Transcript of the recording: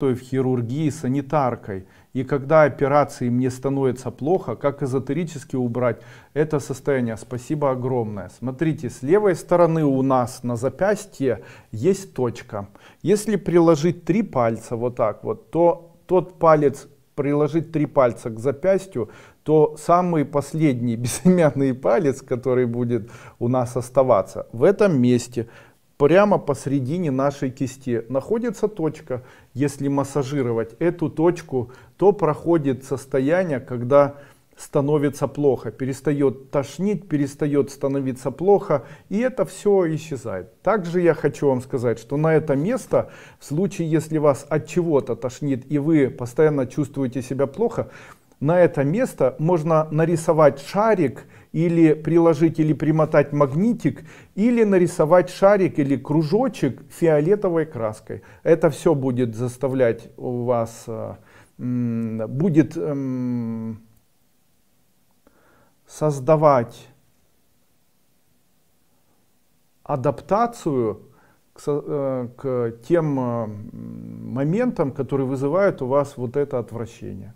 в хирургии санитаркой. И когда операции мне становится плохо, как эзотерически убрать это состояние? Спасибо огромное. Смотрите, с левой стороны у нас на запястье есть точка. Если приложить три пальца вот так вот, то тот палец, приложить три пальца к запястью, то самый последний безымянный палец, который будет у нас оставаться в этом месте, прямо посредине нашей кисти находится точка. Если массажировать эту точку, то проходит состояние, когда становится плохо, перестает тошнить, перестает становиться плохо, и это все исчезает. Также я хочу вам сказать, что на это место, в случае, если вас от чего-то тошнит, и вы постоянно чувствуете себя плохо, на это место можно нарисовать шарик или приложить или примотать магнитик или нарисовать шарик или кружочек фиолетовой краской. Это все будет заставлять у вас, э, будет эм, создавать адаптацию к, э, к тем э, моментам, которые вызывают у вас вот это отвращение.